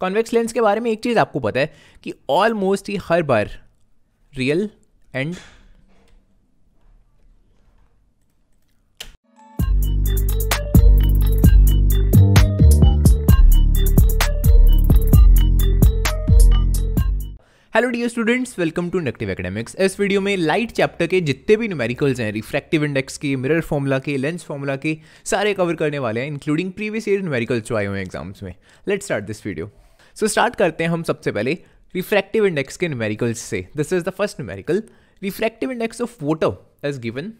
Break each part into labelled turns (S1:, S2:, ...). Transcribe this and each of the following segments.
S1: Convex lens के बारे में एक चीज़ आपको पता है कि ऑलमोस्ट ही हर बार real and hello dear students welcome to negative academics इस वीडियो में लाइट चैप्टर के जितने भी न्यूमेरिकल्स हैं रिफ्रैक्टिव इंडेक्स के मिरर फॉर्मूला के लेंस फॉर्मूला के सारे कवर करने वाले हैं इंक्लूडिंग प्रीवियस ईयर न्यूमेरिकल्स जो आए हुए एग्जाम्स में let's start this video so so start करते हैं हम सबसे पहले रिफ्रैक्टिव इंडेक्स के न्यूमेरिकल्स से this is the first numerical refractive index of water as given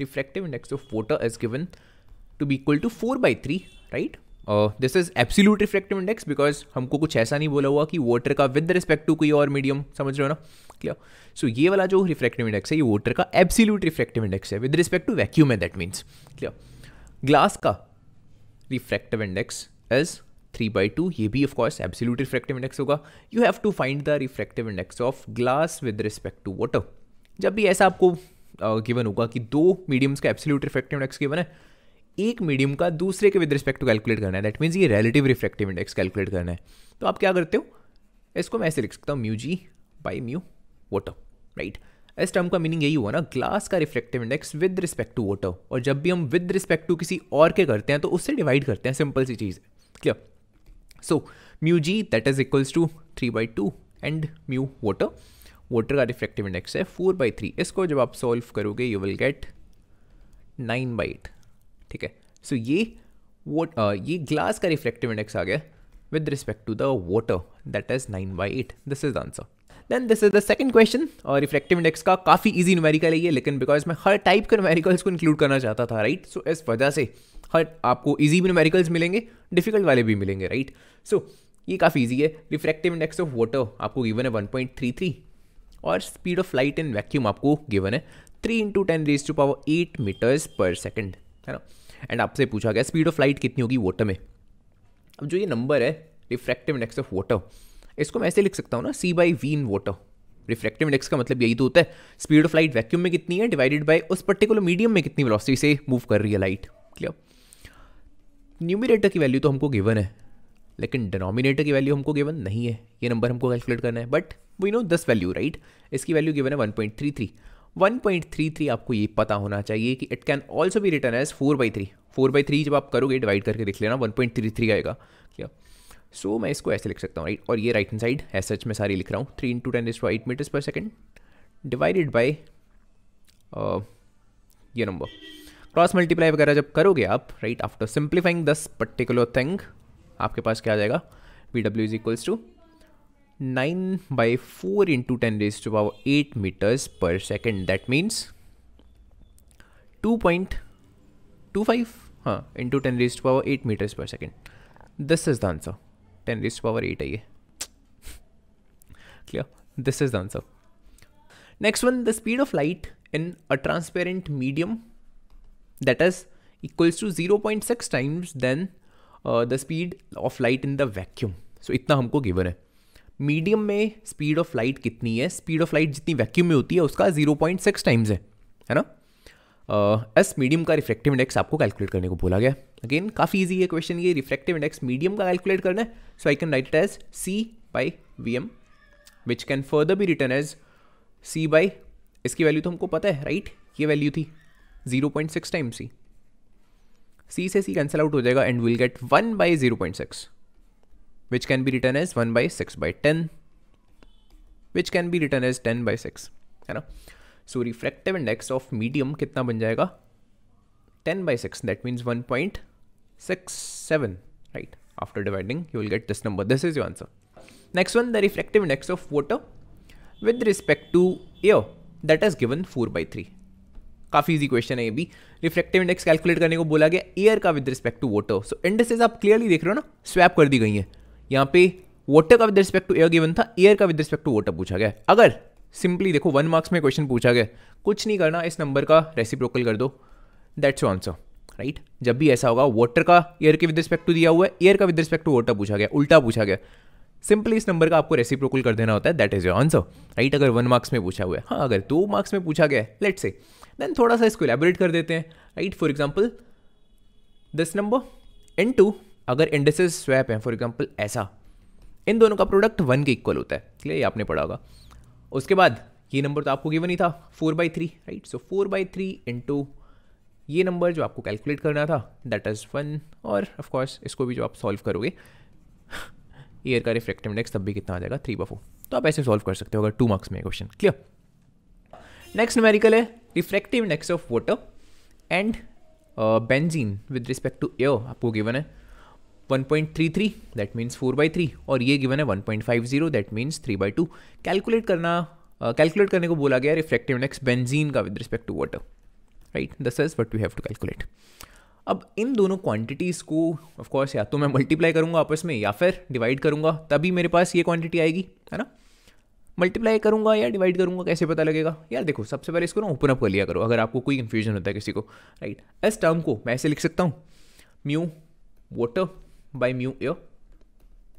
S1: refractive index of water as given to be equal to four by three right this is absolute refractive index because हमको कुछ ऐसा नहीं बोला हुआ कि voter का with respect to कोई और मीडियम समझ रहे हो ना क्लियर सो ये वाला जो रिफ्रैक्टिव इंडेक्स है ये वोटर का एब्सोल्यूट रिफ्रैक्टिव इंडेक्स है विद रिस्पेक्ट टू वैक्यूम है दैट मीन्स क्लियर ग्लास का refractive index is three by two ये भी ऑफकोर्स एब्सोल्यूट रिफ्रैक्टिव इंडेक्स होगा you have to find the refractive index of glass with respect to water जब भी ऐसा आपको given uh, होगा कि दो मीडियम्स का एब्सोल्यूट रिफ्रैक्टिव इंडेक्स गिवन है एक मीडियम का दूसरे के विद रिस्पेक्ट टू कैलकुलेट करना है दैट मीन्स ये रिलेटिव रिफ्रैक्टिव इंडेक्स कैलकुलेट करना है तो आप क्या करते हो इसको मैं ऐसे लिख सकता हूँ mu g by mu water right इस टर्म का मीनिंग यही हुआ ना ग्लास का reflective index with respect to water और जब भी हम विद रिस्पेक्ट टू किसी और के करते हैं तो उससे डिवाइड करते हैं सिंपल सी चीज़ है clear so mu g that is equals to three by two and mu water. Water का रिफ्लेक्टिव इंडेक्स है फोर बाई थ्री इसको जब आप सॉल्व करोगे you will get nine by eight ठीक है सो ये वोट uh, ये ग्लास का रिफ्लेक्टिव इंडेक्स आ गया with respect to the water that is nine by eight this is the answer then this is the second question और reflective index का काफ़ी इजी न्यूमेरिकल है ये लेकिन बिकॉज मैं हर टाइप के न्यूमेरिकल्स को इंक्लूड करना चाहता था राइट सो इस वजह से हर आपको ईजी भी न्यूमेरिकल्स मिलेंगे डिफिकल्ट वाले भी मिलेंगे राइट सो so, ये काफ़ी ईजी है रिफ्रैक्टिव इंडेक्स ऑफ वाटर आपको गिवन है वन पॉइंट थ्री थ्री और speed of light in vacuum आपको गिवन है three into ten raise to power eight metres per second है ना एंड आपसे पूछा गया स्पीड ऑफ लाइट कितनी होगी वाटर में अब जो ये नंबर है रिफ्रैक्टिव इंडेक्स ऑफ वाटर इसको मैं ऐसे लिख सकता हूँ ना c by v in water refractive index का मतलब यही तो होता है स्पीड ऑफ लाइट वैक्यूम में कितनी है डिवाइडेड बाय उस पर्टिकुलर मीडियम में कितनी वेलोसिटी से मूव कर रही है लाइट क्लियर न्यूमिनेटर की वैल्यू तो हमको गिवन है लेकिन डिनोमिनेटर की वैल्यू हमको गिवन नहीं है ये नंबर हमको कैलकुलेट करना है but we know this value right इसकी वैल्यू गिवन है one one point point three three three three आपको ये पता होना चाहिए कि इट कैन ऑल्सो भी written as four by three four by three जब आप करोगे डिवाइड करके लिख लेना वन पॉइंट थ्री थ्री आएगा क्लियर सो so, मैं इसको ऐसे लिख सकता हूँ राइट और ये right hand side as such में सारी लिख रहा हूँ three into ten is eight metres per second divided by ये नंबर क्रॉस मल्टीप्लाई वगैरह जब करोगे आप right after simplifying this particular thing आपके पास क्या आ जाएगा वी डब्ल्यू is equals to nine by four into ten raise to power eight metres per second that means two point two five हाँ into ten raise to power eight metres per second this is the answer ten raise to power eight है ये clear this is the answer next one the speed of light in a transparent medium that is equals to 0.6 times then uh, the speed of light in the vacuum so इतना हमको given है medium में speed of light कितनी है speed of light जितनी vacuum में होती है उसका जीरो पॉइंट सिक्स टाइम्स है है ना एस uh, मीडियम का रिफ्रैक्टिव इंडेक्स आपको कैलकुलेट करने को बोला गया अगेन काफ़ी ईजी है क्वेश्चन ये रिफ्रैक्टिव इंडेक्स मीडियम का कैलकुलेट करना है so I can write it as c by v m which can further be written as c by इसकी वैल्यू तो हमको पता है राइट right? ये वैल्यू थी zero point six time c c से सी कैंसिल आउट हो जाएगा and will get one by zero point six which can be written as one by six by ten which can be written as ten by six है ना so refractive index of medium कितना बन जाएगा ten by six that means one point six seven right after dividing you will get this number this is your answer next one the refractive index of water with respect to air that is given four by three काफ़ी easy question है ये भी reflective index calculate करने को बोला गया air का with respect to water so indices आप क्लियरली देख रहे हो ना स्वैप कर दी गई है यहाँ पे वाटर का with respect to air given था एयर का विद रिस्पेक्ट टू वाटर पूछा गया अगर सिंपली देखो वन मार्क्स में क्वेश्चन पूछा गया कुछ नहीं करना इस नंबर का रेसिप्रोकल कर दो दैट्स योर आंसर राइट जब भी ऐसा होगा वाटर का एयर के विद रिस्पेक्ट टू दिया हुआ है एयर का विद रिस्पेक्ट टू वाटर पूछा गया उल्टा पूछा गया सिंपली इस नंबर का आपको रेसिप्रोकल कर देना होता है that is your answer right अगर वन मार्क्स में पूछा हुआ है हाँ अगर दो मार्क्स में पूछा गया लेट से देन थोड़ा सा इसको एलेबोरेट कर देते हैं right for example this number in two अगर इंडसेस स्वैप है फॉर एग्जाम्पल ऐसा इन दोनों का प्रोडक्ट वन के इक्वल होता है क्लियर ये आपने पढ़ा होगा उसके बाद ये नंबर तो आपको गिवन ही था four by three right so four by three into ये नंबर जो आपको कैलकुलेट करना था दैट इज़ वन और ऑफकोर्स इसको भी जो आप सॉल्व करोगे ईयर का रिफ्लेक्टिव इंडेक्स तब भी कितना आ जाएगा थ्री बाई फोर तो आप ऐसे सॉल्व कर सकते हो अगर टू मार्क्स में क्वेश्चन क्लियर नेक्स्ट न्यूमेरिकल है refractive index of water and benzene with respect to air आपको गिवन है 1.33 दैट मीन्स 4 बाई थ्री और ये गिवन है 1.50 that means 3 by two calculate करना कैलकुलेट uh, करने को बोला गया रिफ्रैक्टिव इंडेक्स बेंजीन का with respect to water right this is what we have to calculate अब इन दोनों क्वांटिटीज़ को ऑफ कोर्स या तो मैं मल्टीप्लाई करूंगा आपस में या फिर डिवाइड करूंगा तभी मेरे पास ये क्वांटिटी आएगी है ना मल्टीप्लाई करूंगा या डिवाइड करूँगा कैसे पता लगेगा यार देखो सबसे पहले इसको ना ओपन अप कर लिया करो अगर आपको कोई कन्फ्यूजन होता है किसी को राइट इस टर्म को मैं ऐसे लिख सकता हूँ mu water by mu air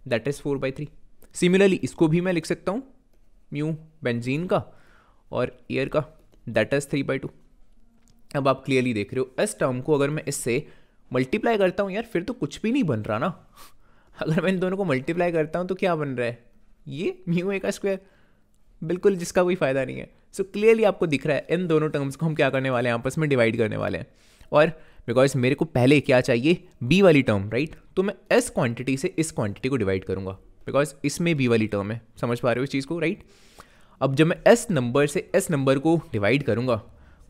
S1: that is four by three similarly इसको भी मैं लिख सकता हूँ म्यू बेंजीन का और एयर का that is three by two अब आप क्लियरली देख रहे हो इस टर्म को अगर मैं इससे मल्टीप्लाई करता हूँ यार फिर तो कुछ भी नहीं बन रहा ना अगर मैं इन दोनों को मल्टीप्लाई करता हूँ तो क्या बन रहा है ये म्यू ए का स्क्वायर बिल्कुल जिसका कोई फ़ायदा नहीं है सो so, क्लियरली आपको दिख रहा है इन दोनों टर्म्स को हम क्या करने वाले हैं आपस में डिवाइड करने वाले हैं और बिकॉज मेरे को पहले क्या चाहिए बी वाली टर्म राइट right? तो मैं इस क्वांटिटी से इस क्वांटिटी को डिवाइड करूंगा बिकॉज इसमें बी वाली टर्म है समझ पा रहे हो इस चीज़ को राइट right? अब जब मैं एस नंबर से एस नंबर को डिवाइड करूंगा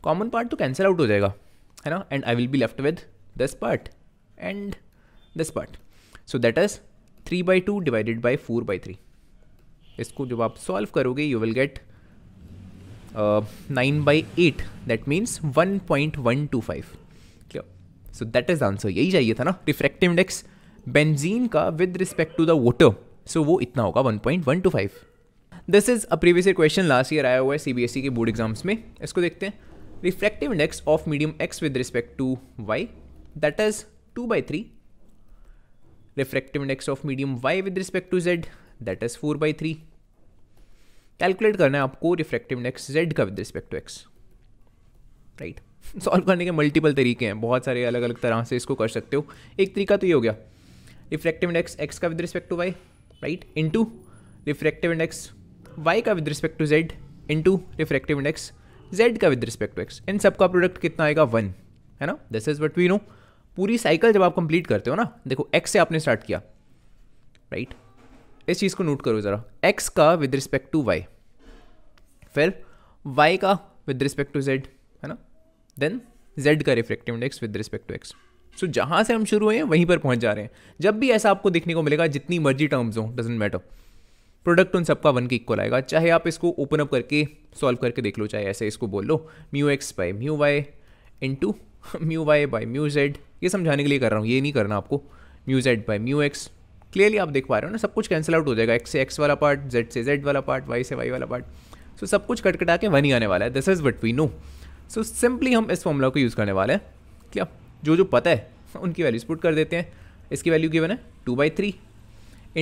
S1: कॉमन पार्ट तो कैंसिल आउट हो जाएगा है ना and I will be left with this part and this part so that is three by two divided by four by three इसको जब आप सॉल्व करोगे you will get nine by eight that means one point one two five clear so that is answer यही चाहिए था ना refractive index benzene का with respect to the water so वो इतना होगा one point one two five this is a previous question last year आया हुआ है सीबीएसई e के बोर्ड एग्जाम्स में इसको देखते हैं refractive index of medium x with respect to y that is two by three refractive index of medium y with respect to z that is four by three calculate करना है आपको refractive index z का with respect to x right solve करने के multiple तरीके हैं बहुत सारे अलग अलग तरह से इसको कर सकते हो एक तरीका तो ये हो गया रिफ्रेक्टिव इंडेक्स एक्स का with respect to y right into refractive index y का with respect to z into refractive index z का विद रिस्पेक्ट टू एक्स इन सब का प्रोडक्ट कितना आएगा वन है ना this is what we know पूरी साइकिल जब आप कंप्लीट करते हो ना देखो एक्स से आपने स्टार्ट किया राइट right? इस चीज़ को नोट करो ज़रा एक्स का विद रिस्पेक्ट टू वाई फिर वाई का विद रिस्पेक्ट टू जेड है ना देन जेड का reflective index with respect to x so जहाँ से हम शुरू हुए हैं वहीं पर पहुँच जा रहे हैं जब भी ऐसा आपको देखने को मिलेगा जितनी मर्जी टर्म्स हों डजेंट मैटर प्रोडक्ट उन सबका वन के इक्वल आएगा चाहे आप इसको ओपन अप करके सॉल्व करके देख लो चाहे ऐसे इसको बोल लो mu x by mu y into mu y by mu z ये समझाने के लिए कर रहा हूँ ये नहीं करना आपको mu z by mu x clearly आप देख पा रहे हो ना सब कुछ कैंसिल आउट हो जाएगा एक्स से एक्स वाला पार्ट जेड से जेड वाला पार्ट वाई से वाई वाला पार्ट सो so, सब कुछ कटकटा के वन ही आने वाला है this is what we know so simply हम इस फॉर्मूला को यूज़ करने वाले हैं क्या जो जो पता है उनकी वैल्यूज पुट कर देते हैं इसकी वैल्यू गिवन है टू बाई थ्री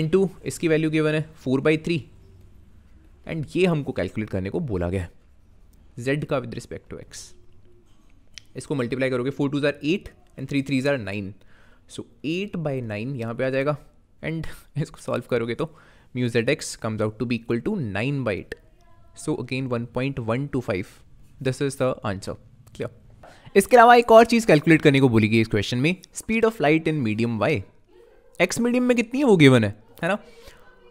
S1: इंटू इसकी वैल्यू गिवन है फोर बाई थ्री एंड ये हमको कैलकुलेट करने को बोला गया है जेड का विद रिस्पेक्ट टू एक्स इसको मल्टीप्लाई करोगे फोर टू ज़ार एट एंड थ्री थ्री ज़ार nine so eight by nine यहाँ पर आ जाएगा एंड इसको सॉल्व करोगे तो mu z x comes out to be equal to nine by eight so again one point one two five this is the answer clear इसके अलावा एक और चीज़ कैलकुलेट करने को बोली गई इस क्वेश्चन में speed of light in medium y x medium में कितनी है वो गिवन है है ना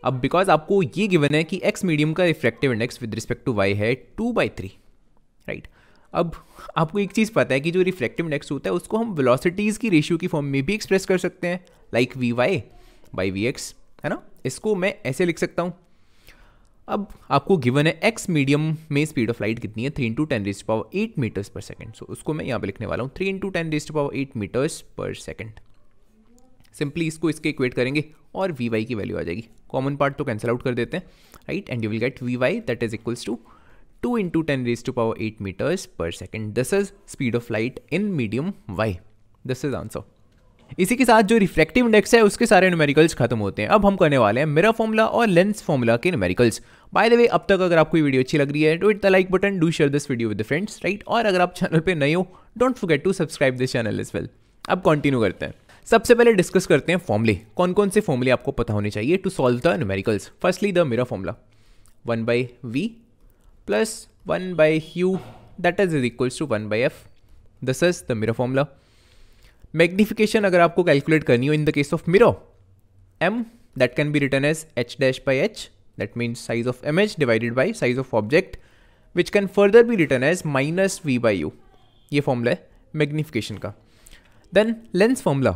S1: अब बिकॉज आपको ये गिवन है कि एक्स मीडियम का reflective index with respect to y है टू बाई थ्री राइट अब आपको एक चीज़ पता है कि जो रिफ्लेक्टिव इंडेक्स होता है उसको हम वेलोसिटीज़ की रेशियो की फॉर्म में भी एक्सप्रेस कर सकते हैं like v y by v x है ना इसको मैं ऐसे लिख सकता हूँ अब आपको गिवन है एक्स मीडियम में स्पीड ऑफ लाइट कितनी है three into ten raised power eight metres per second so उसको मैं यहाँ पे लिखने वाला हूँ three into ten raised power eight metres per second simply इसको इसके इक्वेट करेंगे और वी वाई की वैल्यू आ जाएगी कॉमन पार्ट तो कैंसिल आउट कर देते हैं right and you will get v y that is equals to two into ten raise to power eight metres per second this is speed of light in medium y this is answer इसी के साथ जो reflective index है उसके सारे numericals खत्म होते हैं अब हम करने वाले हैं मेरा फॉर्मूला और लेंस फॉर्मूला के न्यूमेरिकल्स बाय द वे अब तक अगर आपको वीडियो अच्छी लग रही है do it the like button do share this video with friends right और अगर आप चैनल पर नए हो don't forget to subscribe this channel is well अब कंटिन्यू करते हैं सबसे पहले डिस्कस करते हैं फॉर्मूले कौन कौन से फॉर्मूले आपको पता होने चाहिए to solve the numericals firstly the mirror formula one by v plus one by u that is is equals to one by f this is the mirror formula magnification अगर आपको कैलकुलेट करनी हो in the case of mirror m that can be written as h dash by h means size of m h divided by size of object which can further be written as minus v by u ये formula है magnification का then lens formula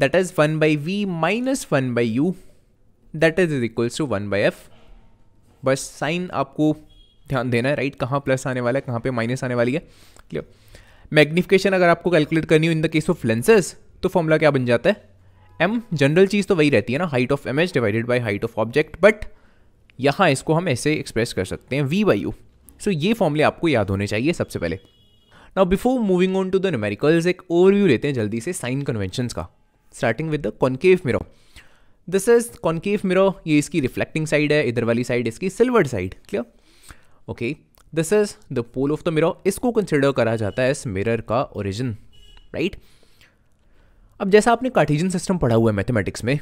S1: that is one by v minus one by u that is is equals to one by f बस sign आपको ध्यान देना है right right? कहाँ plus आने वाला है कहाँ पे माइनस आने वाली है क्लियर मैग्निफिकेशन अगर आपको कैलकुलेट करनी हो in the case of lenses तो फॉर्मूला क्या बन जाता है एम जनरल चीज़ तो वही रहती है ना height of m h divided by height of object but यहाँ इसको हम ऐसे एक्सप्रेस कर सकते हैं वी बाई यू सो ये फॉर्मूले आपको याद होने चाहिए सबसे पहले now before moving on to the numericals एक ओवरव्यू लेते हैं जल्दी से साइन कन्वेंशंस का starting with the concave mirror this is concave mirror ये इसकी रिफ्लेक्टिंग साइड है इधर वाली साइड इसकी silver side clear okay this is the pole of the mirror इसको कंसिडर करा जाता है इस मिरर का ओरिजिन राइट अब जैसा आपने कार्टिजन सिस्टम पढ़ा हुआ है मैथमेटिक्स में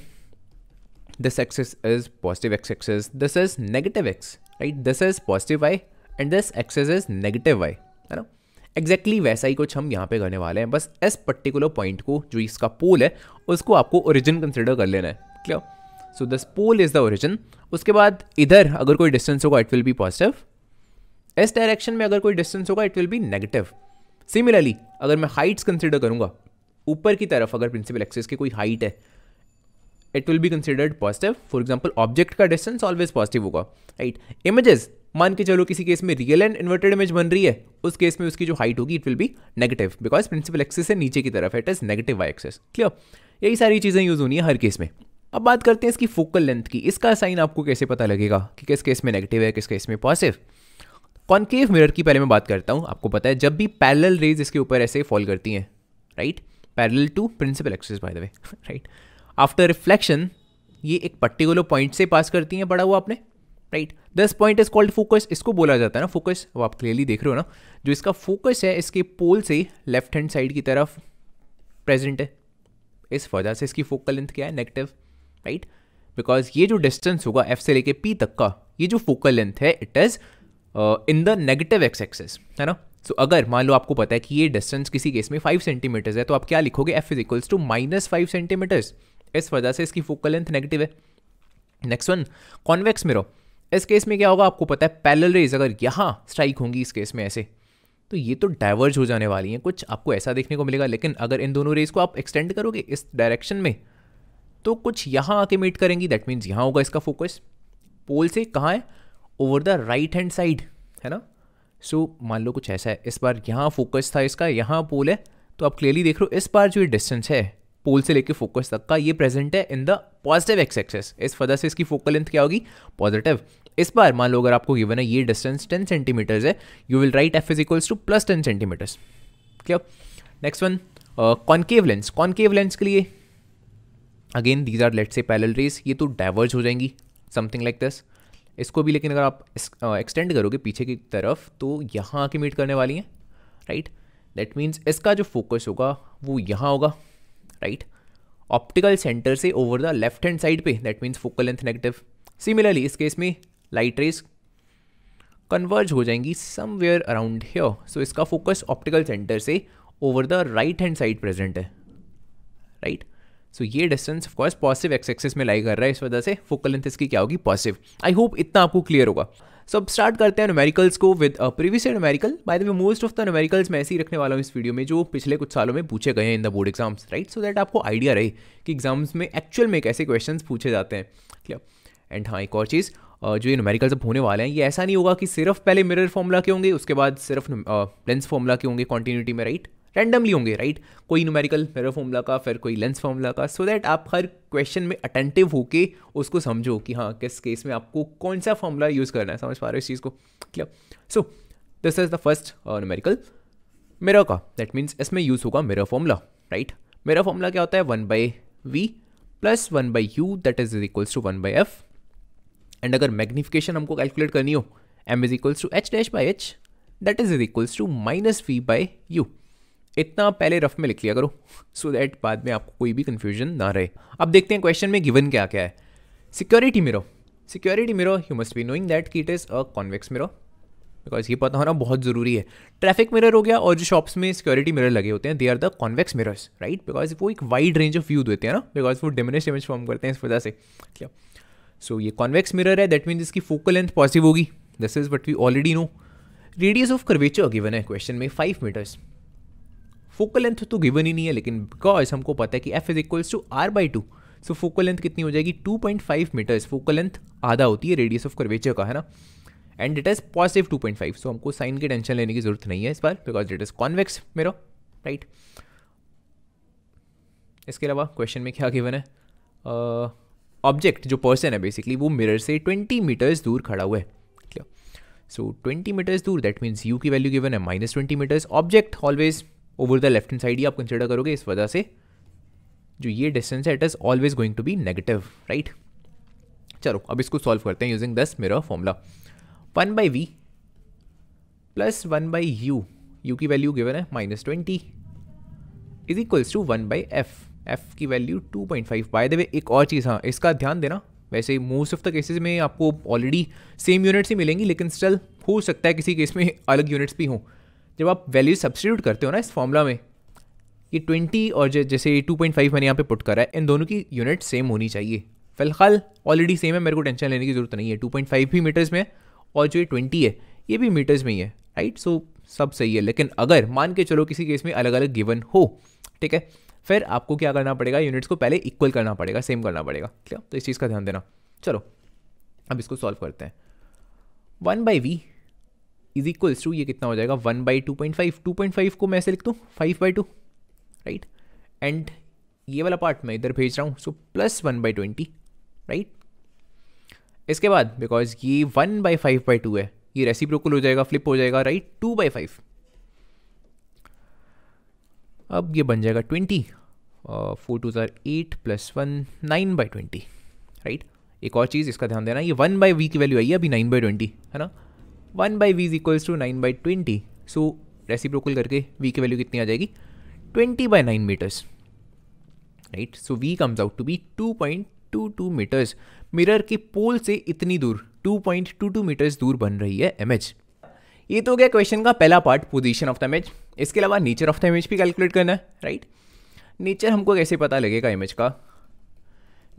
S1: this axis is positive x axis this is negative x right this is positive y and this axis is negative y है ना एग्जैक्टली exactly वैसा ही कुछ हम यहाँ पे करने वाले हैं बस इस पर्टिकुलर पॉइंट को जो इसका पोल है उसको आपको ओरिजिन कंसिडर कर लेना है clear so this pole is the origin उसके बाद इधर अगर कोई डिस्टेंस होगा इट विल बी पॉजिटिव इस डायरेक्शन में अगर कोई डिस्टेंस होगा it will be negative similarly अगर मैं हाइट्स कंसिडर करूँगा ऊपर की तरफ अगर प्रिंसिपल एक्सेस की कोई हाइट है it will be considered positive for example object का डिस्टेंस ऑलवेज पॉजिटिव होगा राइट इमेजेस मान के चलो किसी केस में रियल एंड इन्वर्टेड इमेज बन रही है उस केस में उसकी जो हाइट होगी it will be negative because principal axis है नीचे की तरफ it is negative y axis clear यही सारी चीज़ें यूज होनी है हर केस में अब बात करते हैं इसकी फोकल लेंथ की इसका साइन आपको कैसे पता लगेगा कि किस केस में नेगेटिव है किस केस में पॉजिटिव कॉन्केव मिरर की पहले मैं बात करता हूँ आपको पता है जब भी पैरेलल रेज इसके ऊपर ऐसे फॉल करती हैं right parallel to principal axis by the way right after reflection ये एक पर्टिकुलर पॉइंट से पास करती हैं पढ़ा हुआ आपने राइट दस पॉइंट इज कॉल्ड फोकस इसको बोला जाता है ना फोकस वो आप क्लियरली देख रहे हो ना जो इसका फोकस है इसके पोल से लेफ्ट हैंड साइड की तरफ प्रेजेंट है इस वजह से इसकी फोकल लेंथ क्या है नेगेटिव राइट बिकॉज ये जो डिस्टेंस होगा एफ से लेके पी तक का ये जो फोकल लेंथ है it is in the negative x axis है ना सो so, अगर मान लो आपको पता है कि ये डिस्टेंस किसी केस में फाइव सेंटीमीटर्स है तो आप क्या लिखोगे f is equals to minus five centimetres इस वजह से इसकी फोकल लेंथ नेगेटिव है नेक्स्ट वन कॉन्वेक्स मिरो इस केस में क्या होगा आपको पता है पैरल रेज अगर यहाँ स्ट्राइक होंगी इस केस में ऐसे तो ये तो डाइवर्ज हो जाने वाली हैं कुछ आपको ऐसा देखने को मिलेगा लेकिन अगर इन दोनों रेज को आप एक्सटेंड करोगे इस डायरेक्शन में तो कुछ यहाँ आके मीट करेंगी दैट मीन्स यहाँ होगा इसका फोकस पोल से कहाँ है over the right hand side है ना सो so, मान लो कुछ ऐसा है इस बार यहाँ फोकस था इसका यहाँ पोल है तो आप क्लियरली देख रहे हो इस बार जो ये डिस्टेंस है पोल से लेके फोकस तक का ये प्रेजेंट है in the positive x axis इस वजह से इसकी फोकल लेंथ क्या होगी पॉजिटिव इस बार मान लो अगर आपको गिवन है ये डिस्टेंस टेन सेंटीमीटर्स है you will write f equals to plus ten centimetres क्या next one concave lens concave lens के लिए again these are let's a parallel rays ये तो डाइवर्ज हो जाएंगी समथिंग लाइक दिस इसको भी लेकिन अगर आप एक्सटेंड करोगे पीछे की तरफ तो यहाँ आके मीट करने वाली हैं राइट दैट मीन्स इसका जो फोकस होगा वो यहाँ होगा राइट ऑप्टिकल सेंटर से over the left hand side पे that means focal length negative similarly इस केस में लाइट रेज कन्वर्ज हो जाएंगी समवेयर अराउंड हियर सो इसका फोकस ऑप्टिकल सेंटर से over the right hand side present है right right? So so, ये distance of course positive x axis में lie कर रहा है इस वजह से फोकल लेंथ इसकी क्या होगी पॉजिटिव आई होप इतना आपको क्लियर होगा सो अब स्टार्ट करते हैं न्यूमेरिकल्स को with previous numerical by the way most of the numericals मैं ऐसे ही रखने वाला हूँ इस वीडियो में जो पिछले कुछ सालों में पूछे गए हैं in the board exams right so that आपको आइडिया रहे कि एग्जाम्स में एक्चुअल में कैसे क्वेश्चन पूछे जाते हैं क्लियर एंड हाँ एक और चीज़ जो ये न्यूमेरिकल सब होने वाले हैं ये ऐसा नहीं होगा कि सिर्फ पहले मिरर फॉर्मूला के होंगे उसके बाद सिर्फ लेंस फॉर्मूला के होंगे कॉन्टिन्यूटी में राइट रैंडमली होंगे राइट कोई न्यूमेरिकल मेरा फॉर्मूला का फिर कोई लेंस फॉर्मूला का सो so दैट आप हर क्वेश्चन में अटेंटिव होके उसको समझो कि हाँ किस केस में आपको कौन सा फॉर्मूला यूज़ करना है समझ पा रहे हो इस चीज़ को clear so this is the first numerical mirror का दैट मीन्स इसमें यूज़ होगा मेरा फॉर्मूला राइट मेरा फॉर्मूला क्या होता है one by v plus one by u that is equals to one by f and अगर मैग्निफिकेशन हमको कैलकुलेट करनी हो m is equals to h dash by H that is is equals to minus v by u इतना पहले rough में लिख लिया करो सो so दैट बाद में आपको कोई भी कन्फ्यूजन ना रहे अब देखते हैं क्वेश्चन में गिवन क्या क्या है security mirror security mirror you must be knowing that कि it is a convex mirror because ये पता होना बहुत ज़रूरी है ट्रैफिक मिरर हो गया और जो शॉप्स में सिक्योरिटी मिरर लगे होते हैं they are the convex mirrors right because वो एक वाइड रेंज ऑफ व्यू देते हैं ना बिकॉज वो डिमिनिश इमेज फॉर्म करते हैं इस वजह से क्या सो ये कॉन्वेक्स मिरर है दैट मीन्स इसकी फोकल लेंथ पॉजिटिव होगी this is what we already know radius of curvature given है क्वेश्चन में फाइव मीटर्स फोकल लेंथ तो गिवन ही नहीं है लेकिन बिकॉज हमको पता है कि f is equals to r by two so focal length कितनी हो जाएगी 2.5 मीटर्स फोकल लेंथ आधा होती है रेडियस ऑफ कर्वेचर का है ना and it is positive 2.5 so हमको साइन की टेंशन लेने की जरूरत नहीं है इस बार because it is convex mirror right इसके अलावा क्वेश्चन में क्या गिवन है ऑब्जेक्ट uh, जो पर्सन है बेसिकली वो मिरर से 20 मीटर्स दूर खड़ा हुआ है क्लियर सो 20 मीटर्स दूर दैट मीन्स यू की वैल्यू गिवन है minus twenty metres object always over the left hand side ही आप कंसिडर करोगे इस वजह से जो ये डिस्टेंस है it is always going to be negative right चलो अब इसको सॉल्व करते हैं using this mirror formula one by v plus one by u u की वैल्यू गिवन है minus twenty is equals to one by f f की value two point five by the way एक और चीज़ हाँ इसका ध्यान देना वैसे मोस्ट ऑफ द केसेज में आपको ऑलरेडी सेम यूनिट्स ही मिलेंगी लेकिन स्टिल हो सकता है किसी केस में अलग यूनिट्स भी हों जब आप वैल्यू सब्सटीट्यूट करते हो ना इस फॉर्मूला में ये ट्वेंटी और जैसे टू पॉइंट फाइव मैंने यहाँ पे पुट करा है इन दोनों की यूनिट सेम होनी चाहिए फिलहाल ऑलरेडी सेम है मेरे को टेंशन लेने की ज़रूरत नहीं है टू पॉइंट फाइव भी मीटर्स में है और जो ये ट्वेंटी है ये भी मीटर्स में ही है राइट सो सब सही है लेकिन अगर मान के चलो किसी केस में अलग अलग गिवन हो ठीक है फिर आपको क्या करना पड़ेगा यूनिट्स को पहले इक्वल करना पड़ेगा सेम करना पड़ेगा क्लियर तो इस चीज़ का ध्यान देना चलो अब इसको सॉल्व करते हैं one by v is equals to ये कितना हो जाएगा one by two point five two point five को मैं ऐसे लिखता हूँ five by two right and ये वाला पार्ट मैं इधर भेज रहा हूँ so plus one by twenty right इसके बाद बिकॉज ये one by five by two है ये रेसिप्रोकल हो जाएगा फ्लिप हो जाएगा राइट टू बाई फाइव अब ये बन जाएगा ट्वेंटी फोर टू ज़ार eight plus one nine by twenty right एक और चीज़ इसका ध्यान देना ये वन बाई वी की वैल्यू आई है अभी नाइन बाई ट्वेंटी है ना one by v is equals to nine by twenty so reciprocal करके वी की वैल्यू कितनी आ जाएगी twenty by nine metres right so v comes out to be two point two two metres mirror के pole से इतनी दूर two point two two metres दूर बन रही है एम एच ये तो हो गया क्वेश्चन का पहला part position of the image इसके अलावा नेचर ऑफ द इमेज भी कैलकुलेट करना है राइट नेचर हमको कैसे पता लगेगा इमेज का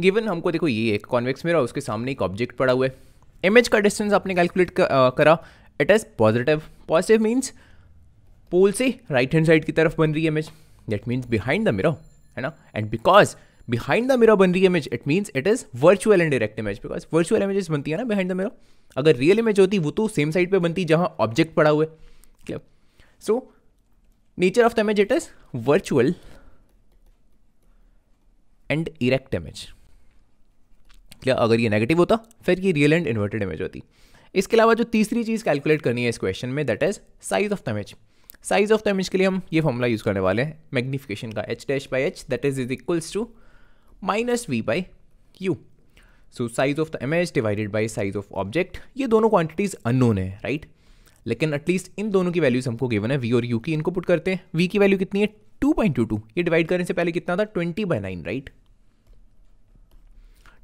S1: गिवन हमको देखो ये एक कॉन्वेक्स मेरा उसके सामने एक ऑब्जेक्ट पड़ा हुआ है इमेज का डिस्टेंस आपने कैलकुलेट करा it is positive positive means pole से राइट हैंड साइड की तरफ बन रही है image that means behind the mirror है ना and because behind the mirror बन रही है image it means it is virtual and direct image because virtual images बनती है ना बिहाइंड द मिरर अगर रियल इमेज होती वो तो सेम साइड पे बनती जहाँ ऑब्जेक्ट पड़ा हुआ है क्या so nature of the image it is virtual and erect image या अगर ये नेगेटिव होता फिर ये रियल एंड इन्वर्टेड इमेज होती इसके अलावा जो तीसरी चीज़ कैलकुलेट करनी है इस क्वेश्चन में that is size of the image size of the image के लिए हम ये फॉर्मूला यूज़ करने वाले हैं मैग्नीफिकेशन का h dash by H that is is equals to minus v by u so size of the image divided by size of object ये दोनों क्वांटिटीज़ अननोन है राइट लेकिन एटलीस्ट इन दोनों की वैल्यूज़ हमको गिवन है वी और यू की इनको पुट करते हैं वी की वैल्यू कितनी है टू टू पॉइंट टू ये डिवाइड करने से पहले कितना था twenty by nine right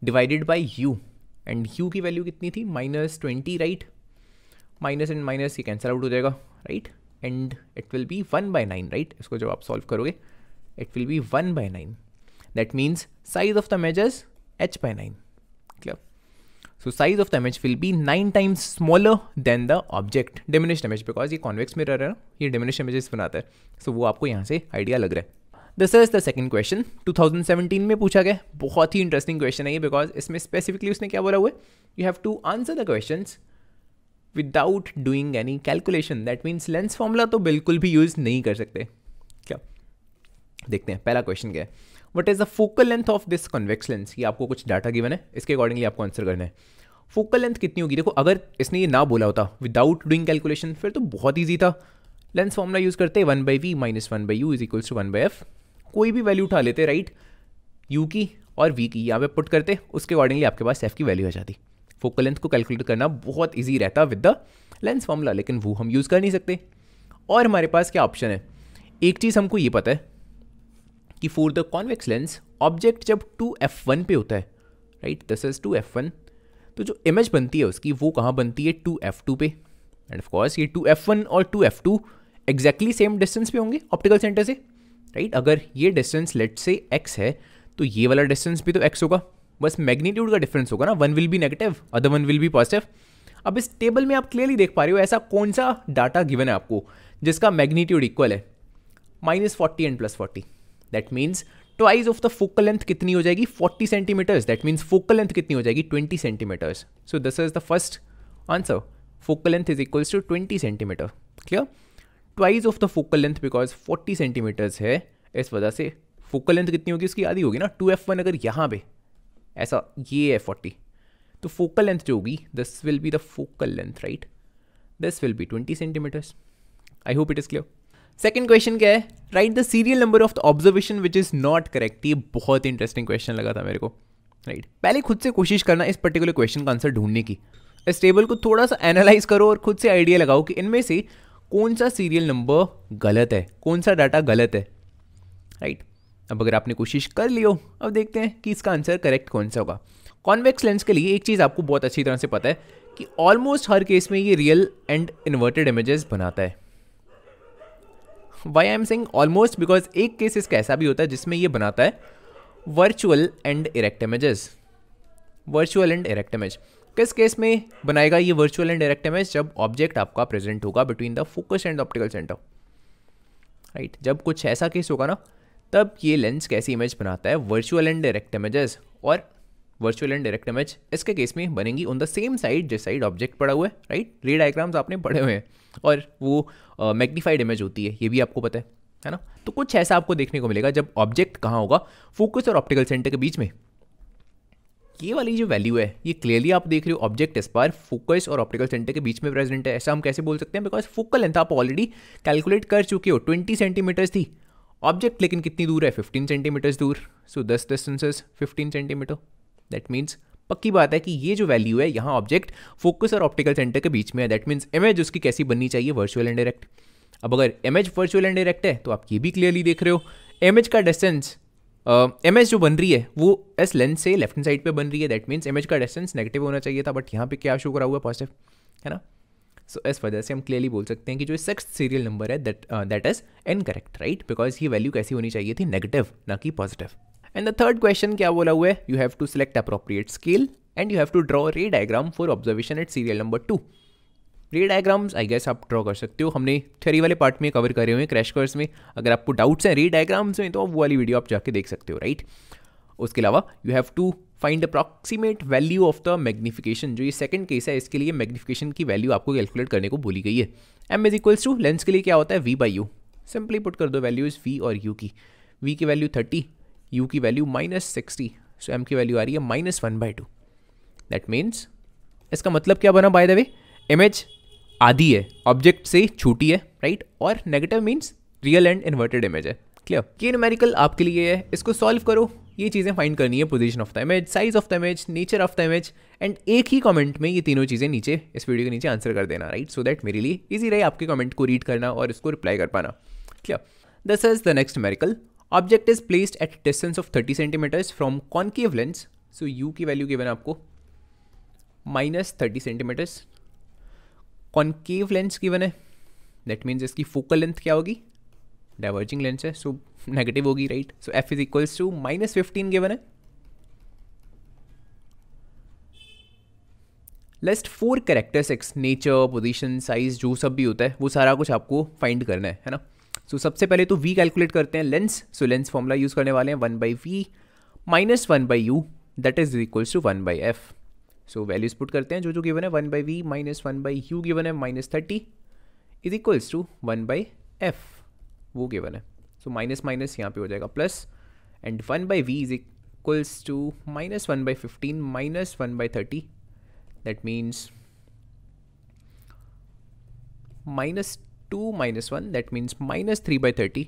S1: divided by u and u की वैल्यू कितनी थी minus twenty right minus and minus ये कैंसिल आउट हो जाएगा right and it will be one by nine right इसको जब आप सॉल्व करोगे it will be one by nine that means size of the measures h by nine clear so size of the image will be nine times smaller than the object diminish image because ये convex mirror है ना ये diminished images बनाता है so वो आपको यहाँ से आइडिया लग रहा है this is the second question 2017 में पूछा गया बहुत ही इंटरेस्टिंग क्वेश्चन है ये बिकॉज इसमें स्पेसिफिकली उसने क्या बोला हुआ है you have to answer the question without doing any calculation that means lens formula तो बिल्कुल भी यूज नहीं कर सकते क्या देखते हैं पहला क्वेश्चन क्या है what is the focal length of this convex lens ये आपको कुछ डाटा गिवन है इसके अकॉर्डिंगली आपको आंसर करना है फोकल लेंथ कितनी होगी देखो अगर इसने ये ना बोला होता विदाउट डूइंग कैलकुलेशन फिर तो बहुत ईजी था लेंस फॉर्मूला यूज़ करते one by v minus one by u is equals to one by f कोई भी वैल्यू उठा लेते राइट यू की और वी की यहाँ पे पुट करते उसके अकॉर्डिंगली आपके पास एफ की वैल्यू आ जाती फोकल लेंथ को कैलकुलेट करना बहुत ईजी रहता विद द लेंस फॉर्मूला लेकिन वो हम यूज़ कर नहीं सकते और हमारे पास क्या ऑप्शन है एक चीज़ हमको ये पता है कि for the convex lens object जब टू एफ वन पे होता है right this is two f one तो जो इमेज बनती है उसकी वो कहाँ बनती है टू एफ टू पे एंड ऑफकोर्स ये टू एफ वन और two f two exactly same distance पे होंगे ऑप्टिकल सेंटर से राइट अगर ये डिस्टेंस लेट से एक्स है तो ये वाला डिस्टेंस भी तो एक्स होगा बस मैग्नीट्यूड का डिफरेंस होगा ना one will be negative other one will be positive अब इस टेबल में आप क्लियरली देख पा रहे हो ऐसा कौन सा डाटा गिवन है आपको जिसका मैग्नीट्यूड इक्वल है minus forty and plus forty that means twice of the focal length कितनी हो जाएगी forty centimetres that means focal length कितनी हो जाएगी twenty centimetres so this is the first answer focal length is equals to twenty centimetre clear twice of the focal length because forty centimetres है इस वजह से फोकल लेंथ कितनी होगी उसकी आधी होगी ना टू एफ वन अगर यहाँ पे ऐसा ये है फोर्टी तो फोकल लेंथ जो होगी this will be the focal length right this will be twenty centimetres I hope it is clear second question क्या है right the serial number of the observation which is not correct ये बहुत interesting question लगा था मेरे को right right. पहले खुद से कोशिश करना इस पर्टिकुलर क्वेश्चन का आंसर ढूंढने की इस टेबल को थोड़ा सा एनालाइज करो और खुद से आइडिया लगाओ कि इनमें से कौन सा सीरियल नंबर गलत है कौन सा डाटा गलत है राइट अब अगर आपने कोशिश कर ली हो अब देखते हैं कि इसका आंसर करेक्ट कौन सा होगा कॉन्वेक्स लेंस के लिए एक चीज़ आपको बहुत अच्छी तरह से पता है कि ऑलमोस्ट हर केस में ये रियल एंड इन्वर्टेड इमेजेस बनाता है why I am saying almost because एक केस इसका ऐसा भी होता है जिसमें ये बनाता है virtual and erect images virtual and erect image किस केस में बनाएगा ये वर्चुअल एंड डायरेक्ट इमेज जब ऑब्जेक्ट आपका प्रेजेंट होगा between the focus and optical centre right जब कुछ ऐसा केस होगा ना तब ये लेंस कैसी इमेज बनाता है वर्चुअल एंड डायरेक्ट इमेजेस और वर्चुअल एंड डायरेक्ट इमेज इसके केस में बनेंगी ऑन द सेम साइड जिस साइड ऑब्जेक्ट पड़ा हुआ है राइट रे डायग्राम्स आपने पढ़े हुए हैं और वो मैग्नीफाइड uh, इमेज होती है ये भी आपको पता है है ना तो कुछ ऐसा आपको देखने को मिलेगा जब ऑब्जेक्ट कहाँ होगा फोकस और ऑप्टिकल सेंटर के बीच में ये वाली जो वैल्यू है ये क्लियरली आप देख रहे हो ऑब्जेक्ट इस पर फोकस और ऑप्टिकल सेंटर के बीच में प्रेजेंट है ऐसा हम कैसे बोल सकते हैं बिकॉज फोकल लेंथ आप ऑलरेडी कैलकुलेट कर चुके हो ट्वेंटी सेंटीमीटर्स थी ऑब्जेक्ट लेकिन कितनी दूर है फिफ्टीन सेंटीमीटर्स दूर so this distances fifteen centimetre that means पक्की बात है कि ये जो वैल्यू है यहाँ ऑब्जेक्ट फोकस और ऑप्टिकल सेंटर के बीच में है दैट मीन्स इमेज उसकी कैसी बननी चाहिए वर्चुअल एंड डायरेक्ट अब अगर इमेज वर्चुअल एंड डायरेक्ट है तो आप ये भी क्लियरली देख रहे हो इमेज का डिस्टेंस एम uh, जो बन रही है वो एस लेंथ से लेफ्ट हैंड साइड पे बन रही है दैट मीन्स एम का डिस्टेंस नेगेटिव होना चाहिए था बट यहाँ पे क्या शो करा हुआ है पॉजिटिव है ना सो so, इस वजह से हम क्लियरली बोल सकते हैं कि जो सिक्स सीरियल नंबर है that that is incorrect right because ये वैल्यू कैसी होनी चाहिए थी नेगेटिव ना कि positive and the third question क्या बोला हुआ है you have to select appropriate scale and you have to draw ray diagram for observation at serial number two ray diagrams I guess आप ड्रॉ कर सकते हो हमने थ्योरी वाले पार्ट में कवर करे हुए हैं क्रैश कोर्स में अगर आपको डाउट्स हैं रे डायग्राम्स में तो वो वाली वीडियो आप जाके देख सकते हो राइट उसके अलावा you have to find approximate value of the magnification जो ये सेकंड केस है इसके लिए मैग्निफिकेशन की वैल्यू आपको कैलकुलेट करने को बोली गई है m is equals to lens के लिए क्या होता है v by u simply put कर दो वैल्यूज वी और यू की वी की वैल्यू थर्टी यू की value minus sixty so m की वैल्यू आ रही है minus one by two that means इसका मतलब क्या बना बाय द वे इमेज आधी है ऑब्जेक्ट से छोटी है राइट और negative means real and inverted image है क्लियर ये न्यूमेरिकल आपके लिए है इसको सॉल्व करो ये चीज़ें फाइंड करनी है position of the image size of the image nature of the image and एक ही कमेंट में ये तीनों चीज़ें नीचे इस वीडियो के नीचे आंसर कर देना राइट सो दैट मेरे लिए ईजी रहे आपके कमेंट को रीड करना और इसको रिप्लाई कर पाना clear this is the next numerical object is placed at distance of thirty centimetres from concave lens so u की वैल्यू गिवन आपको minus thirty centimetres concave lens given है दैट मीन्स इसकी focal length क्या होगी diverging lens है so negative होगी right so f is equals to minus fifteen given है लेस्ट four characteristics nature position size जो सब भी होता है वो सारा कुछ आपको फाइंड करना है है ना सो so, सबसे पहले तो वी कैलकुलेट करते हैं lens so lens formula use करने वाले हैं one by v minus one by u that is equals to one by f so values put करते हैं जो जो गिवन है one by v minus one by u given है minus thirty is equals to one by f वो given है so minus minus यहाँ पे हो जाएगा plus and one by v is equals to minus one by fifteen minus one by thirty that means minus two minus one that means minus three by thirty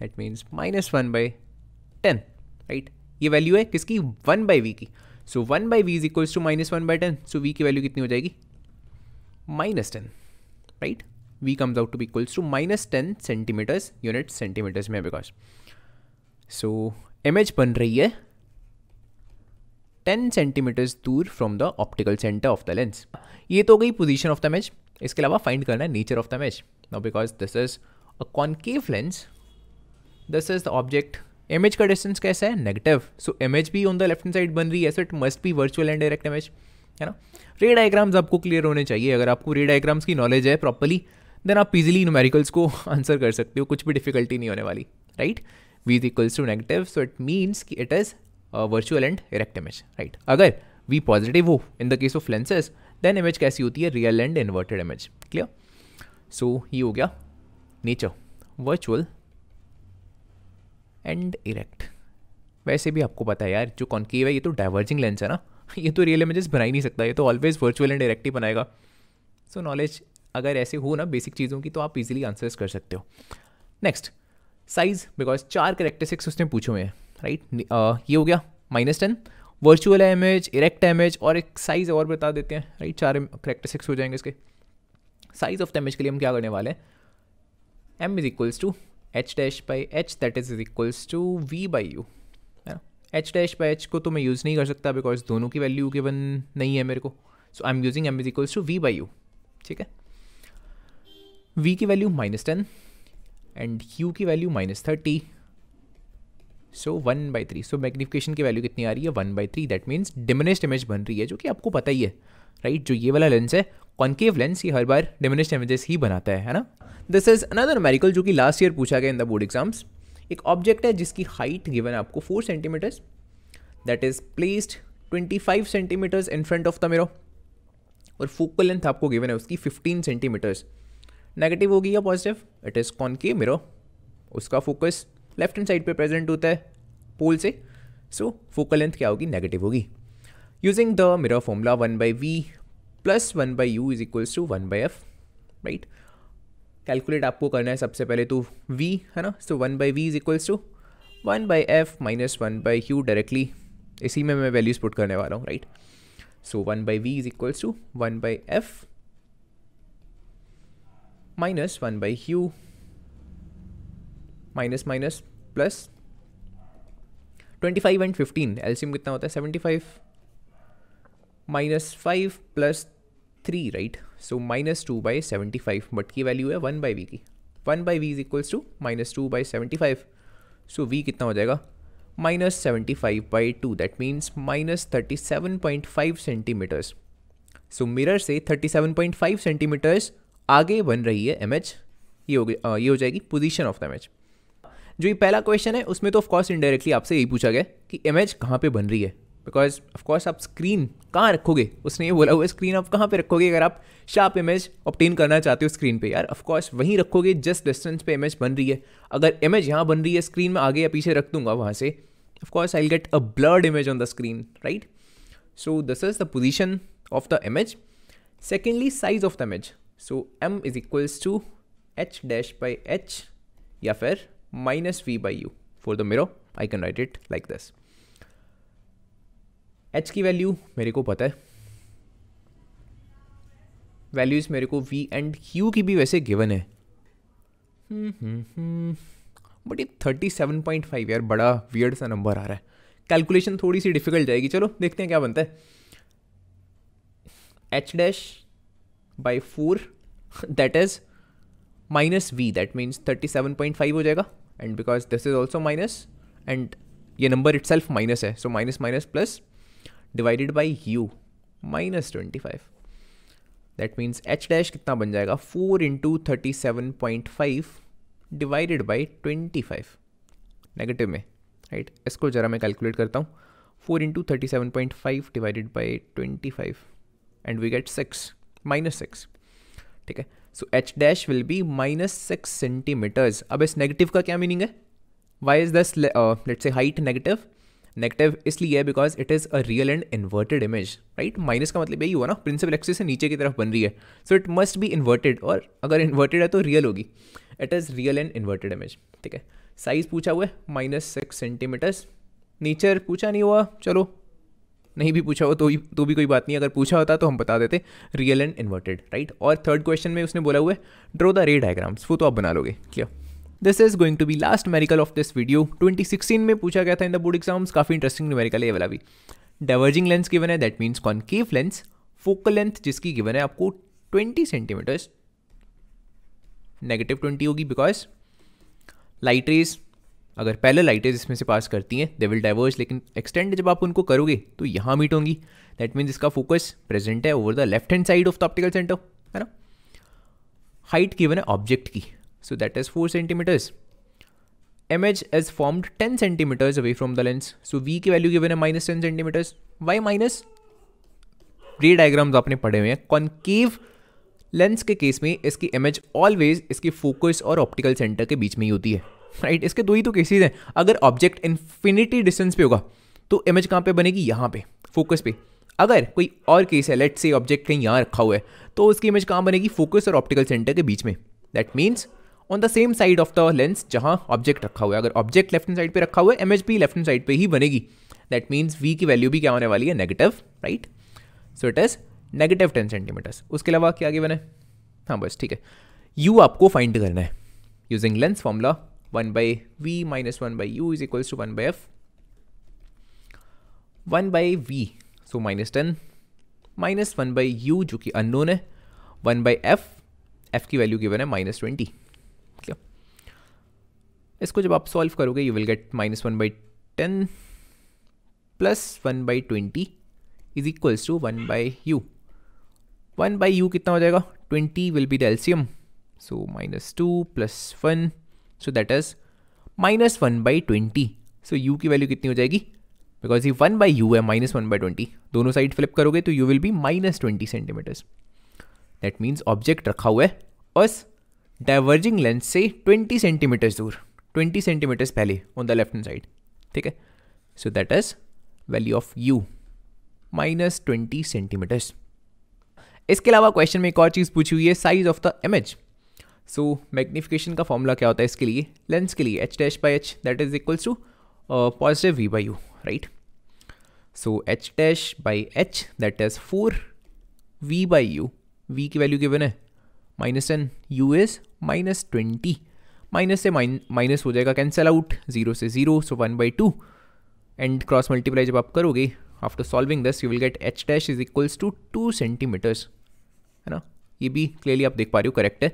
S1: that means minus one by ten right ये वैल्यू है किसकी one by v की so one by v is equals to minus one by ten so v की value कितनी हो जाएगी minus ten right v comes out to be equals to minus ten centimetres unit centimetres में because so image बन रही है ten centimetres दूर from the optical centre of the lens ये तो हो गई पोजिशन ऑफ द इमेज इसके अलावा फाइंड करना है nature of the image now because this is a concave lens this is the object image का डिस्टेंस कैसा है नेगेटिव सो इमेज भी on the left hand side बन रही है so it must be virtual and direct image है ना रे डायग्राम्स आपको क्लियर होने चाहिए अगर आपको रे डायग्राम्स की नॉलेज है प्रॉपरली देन आप इजिली न्यूमेरिकल्स को आंसर कर सकते हो कुछ भी डिफिकल्टी नहीं होने वाली right v is equals to negative so it means कि it is virtual and erect image right अगर वी पॉजिटिव हो in the case of lenses then image कैसी होती है real and inverted image clear so ये हो गया nature virtual and erect वैसे भी आपको पता है यार जो कॉन्केव है ये तो डाइवर्जिंग लेंस है ना ये तो रियल इमेजेस बना ही नहीं सकता ये तो ऑलवेज वर्चुअल एंड डायरेक्ट ही बनाएगा सो so, नॉलेज अगर ऐसे हो ना बेसिक चीज़ों की तो आप इजीली आंसर्स कर सकते हो नेक्स्ट साइज बिकॉज चार करेक्टरिस्टिक्स उसने पूछे हुए हैं राइट ये हो गया minus ten virtual image erect image और एक साइज़ और बता देते हैं राइट चार करेक्टरिस्टिक्स हो जाएंगे इसके साइज़ ऑफ द इमेज के लिए हम क्या करने वाले हैं m is equals to h dash by H that is equals to v by u है ना एच डैश बाई एच को तो मैं यूज़ नहीं कर सकता बिकॉज दोनों की वैल्यू गिवन नहीं है मेरे को so I am using m is equals to v by u ठीक है वी की value minus ten and u की value minus thirty so one by three so magnification की वैल्यू कितनी आ रही है one by three that means diminished image बन रही है जो कि आपको पता ही है राइट right? जो ये वाला लेंस है कॉन्केव लेंस ये हर बार डिमिनिश इमेजेस ही बनाता है है ना दिस इज अनदर मेरिकल जो कि लास्ट ईयर पूछा गया इन द बोर्ड एग्जाम्स एक ऑब्जेक्ट है जिसकी हाइट गिवन है आपको four centimetres that is placed twenty five centimetres in front of the mirror और फोकल लेंथ आपको गिवन है उसकी फिफ्टीन सेंटीमीटर्स नेगेटिव होगी या positive it is concave mirror उसका फोकस लेफ्ट हैंड साइड पे प्रेजेंट होता है पोल से सो फोकल लेंथ क्या होगी नेगेटिव होगी using the mirror formula one by v plus one by u is equals to one by f right calculate आपको करना है सबसे पहले तो v है ना so one by v is equals to one by f minus one by u directly इसी में मैं वैल्यूज पुट करने वाला हूँ right so one by v is equals to one by f minus one by u minus minus plus twenty five and fifteen LCM कितना होता है seventy five minus five plus three right so minus two by seventy five but की value है one by v की one by v is equals to minus two by seventy five so v कितना हो जाएगा minus seventy five by two that means minus thirty seven point five centimeters so mirror से thirty seven point five centimeters आगे बन रही है M H ये हो गया ये हो जाएगी position of the image जो ये पहला क्वेश्चन है उसमें तो ऑफकोर्स इनडायरेक्टली आपसे यही पूछा गया कि एम एच कहाँ पर बन रही है बिकॉज ऑफकोर्स आप स्क्रीन कहाँ रखोगे उसने ये बोला हुआ स्क्रीन आप कहाँ पे रखोगे अगर आप शार्प इमेज ऑप्टेन करना चाहते हो स्क्रीन पे यार ऑफकोर्स वहीं रखोगे जिस डिस्टेंस पे इमेज बन रही है अगर इमेज यहाँ बन रही है स्क्रीन में आगे या पीछे रख दूंगा वहाँ से of course I get a blurred image on the screen right so this is the position of the image secondly size of the image so m is equals to h dash by h या फिर minus v by u for the mirror I can write it like this h की वैल्यू मेरे को पता है values मेरे को वी एंड क्यू की भी वैसे गिवन है बट हम्म, हम्म, हम्म। ये थर्टी सेवन पॉइंट फाइव यार बड़ा वियर्ड सा नंबर आ रहा है कैलकुलेशन थोड़ी सी डिफिकल्ट जाएगी चलो देखते हैं क्या बनता है h dash by four that is minus v that means thirty seven point five हो जाएगा and because this is also minus and ये नंबर इट सेल्फ माइनस है so minus minus plus divided by u minus twenty five that means h dash कितना बन जाएगा four into thirty seven point five divided by twenty five negative में right right? इसको ज़रा मैं calculate करता हूँ four into thirty seven point five divided by twenty five and we get six minus six ठीक है so H dash will be minus six centimeters अब इस नेगेटिव का क्या मीनिंग है why is this let's say height negative negative इसलिए है because it is a real and inverted image right माइनस का मतलब यही हुआ ना प्रिंसिपल एक्सिस से नीचे की तरफ बन रही है so it must be inverted और अगर इन्वर्टेड है तो रियल होगी it is real and inverted image ठीक है साइज पूछा हुआ है माइनस सिक्स सेंटीमीटर्स नेचर पूछा नहीं हुआ चलो नहीं भी पूछा हो तो तो भी कोई बात नहीं अगर पूछा होता तो हम बता देते रियल एंड इन्वर्टेड राइट और थर्ड क्वेश्चन में उसने बोला हुआ है ड्रो द रे डायग्राम्स वो तो आप बना लोगे clear this is going to be last numerical of this video 2016 में पूछा गया था इन द बोर्ड एग्जाम्स काफी इंटरेस्टिंग मेरिकल है वाला भी डाइवर्जिंग लेंस गिवन है that means concave lens focal length जिसकी गिवन है आपको 20 सेंटीमीटर्स नेगेटिव 20 होगी बिकॉज लाइट रेज अगर पहले लाइट रेज इसमें से पास करती हैं दे विल डाइवर्ज लेकिन एक्सटेंड जब आप उनको करोगे तो यहाँ मीट होंगी दैट मीन्स इसका फोकस प्रेजेंट है over the left hand side of the optical centre है ना हाइट गिवन है ऑब्जेक्ट की So that is 4 centimeters. image is formed 10 centimeters away from the lens. So V की value given है minus 10 centimeters. Why minus? Ray diagrams आपने पढ़े हुए हैं कॉन्केव लेंस के केस में इसकी इमेज ऑलवेज इसकी फोकस और ऑप्टिकल सेंटर के बीच में ही होती है राइट right? इसके दो ही तो केसेस हैं अगर ऑब्जेक्ट इन्फिनिटी डिस्टेंस पे होगा तो इमेज कहाँ पे बनेगी यहाँ पे फोकस पे अगर कोई और केस है लेट से ऑब्जेक्ट कहीं यहाँ रखा हुआ है तो उसकी इमेज कहाँ बनेगी फोकस और ऑप्टिकल सेंटर के बीच में that means on the same side of the lens जहाँ ऑब्जेक्ट रखा हुआ है अगर ऑब्जेक्ट लेफ्ट हैंड साइड पे रखा हुआ है इमेज लेफ्ट हैंड साइड पे ही बनेगी दैट मीन्स वी की वैल्यू भी क्या होने वाली है negative right so it is negative ten centimeters उसके अलावा क्या आगे बने हाँ बस ठीक है यू आपको फाइंड करना है using lens formula one by v minus one by u is equals to one by f one by v so minus ten minus one by u जो कि अननोन है वन बाई एफ एफ की value given है minus twenty इसको जब आप solve करोगे you will get minus one by ten plus one by twenty is equals to one by u one by u कितना हो जाएगा twenty will be the LCM so minus two plus one so that is minus one by twenty so u की value कितनी हो जाएगी because ये one by u है minus one by twenty दोनों साइड फ्लिप करोगे तो u will be minus twenty centimeters that means object रखा हुआ है बस डाइवर्जिंग लेंस से ट्वेंटी सेंटीमीटर्स दूर ट्वेंटी सेंटीमीटर्स पहले on the left hand side ठीक है सो that is value of u minus twenty centimeters इसके अलावा क्वेश्चन में एक और चीज़ पूछी हुई है size of the image so magnification का फॉर्मूला क्या होता है इसके लिए लेंस के लिए H dash by H that is equals to positive V by U right so H dash by H that is for V by U V की value given है minus ten U is minus twenty minus से minus हो जाएगा cancel out zero से zero so one by two and cross multiply जब आप करोगे after solving this you will get h dash is equals to two centimeters है ना ये भी क्लियरली आप देख पा रहे हो करेक्ट है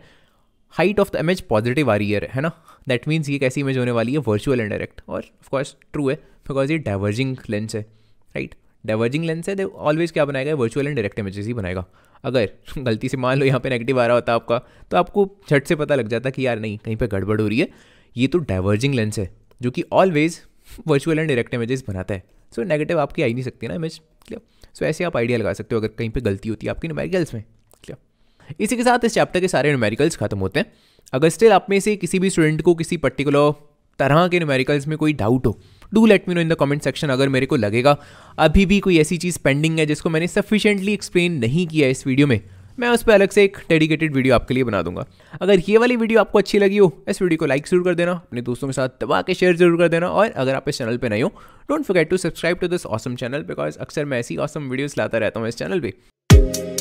S1: height of the image positive आ रही है है ना दैट मीन्स ये कैसी इमेज होने वाली है वर्चुअल एंड डायरेक्ट और ऑफकोर्स ट्रू है बिकॉज ये डाइवर्जिंग लेंस है राइट डाइवर्जिंग लेंस है ऑलवेज तो क्या बनाएगा वर्चुअल एंड डायरेक्ट इमेजेस ही बनाएगा अगर गलती से मान लो यहाँ पे नेगेटिव आ रहा होता आपका तो आपको झट से पता लग जाता कि यार नहीं कहीं पे गड़बड़ हो रही है ये तो डाइवर्जिंग लेंस है जो कि always virtual and direct images बनाता है सो so, नेगेटिव आपकी आई नहीं सकती ना इमेज क्लियर सो so, ऐसे आप आइडिया लगा सकते हो अगर कहीं पर गलती होती है आपकी न्यूमेरिकल्स में क्लियर इसी के साथ इस चैप्टर के सारे न्यूमेरिकल्स खत्म होते हैं अगर स्टिल आप में से किसी भी स्टूडेंट को किसी पर्टिकुलर तरह के न्यूमेरिकल्स में कोई डाउट हो do let me know in the comment section अगर मेरे को लगेगा अभी भी कोई ऐसी चीज़ पेंडिंग है जिसको मैंने सफिशेंटली एक्सप्लेन नहीं किया इस वीडियो में मैं उस पर अलग से एक डेडिकेटेड वीडियो आपके लिए बना दूंगा अगर ये वाली वीडियो आपको अच्छी लगी हो इस वीडियो को लाइक जरूर कर देना अपने दोस्तों के साथ दबा के शेयर जरूर कर देना और अगर आप इस चैनल पर नए हो don't forget to subscribe to this awesome channel because अक्सर मैं ऐसी ऑसम वीडियोज लाता रहता हूँ इस चैनल पर